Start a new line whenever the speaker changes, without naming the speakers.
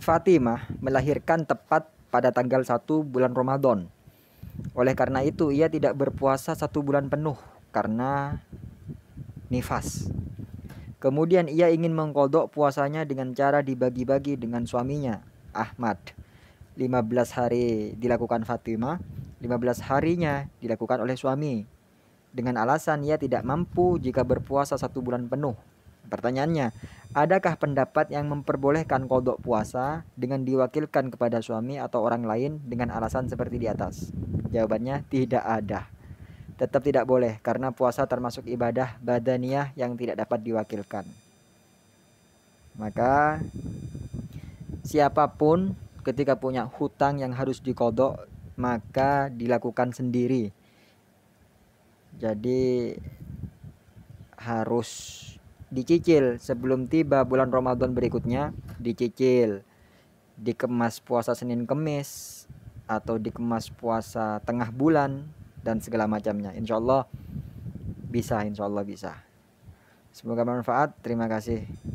Fatimah melahirkan tepat pada tanggal 1 bulan Ramadan. Oleh karena itu ia tidak berpuasa satu bulan penuh karena nifas. Kemudian ia ingin mengkodok puasanya dengan cara dibagi-bagi dengan suaminya, Ahmad. 15 hari dilakukan Fatimah, 15 harinya dilakukan oleh suami. Dengan alasan ia tidak mampu jika berpuasa satu bulan penuh Pertanyaannya, adakah pendapat yang memperbolehkan kodok puasa dengan diwakilkan kepada suami atau orang lain dengan alasan seperti di atas? Jawabannya tidak ada. Tetap tidak boleh karena puasa termasuk ibadah badaniah yang tidak dapat diwakilkan. Maka siapapun ketika punya hutang yang harus dikodok maka dilakukan sendiri. Jadi harus dicicil sebelum tiba bulan Ramadan berikutnya dicicil dikemas puasa Senin Kemis atau dikemas puasa tengah bulan dan segala macamnya Insya Allah bisa Insya Allah bisa semoga bermanfaat terima kasih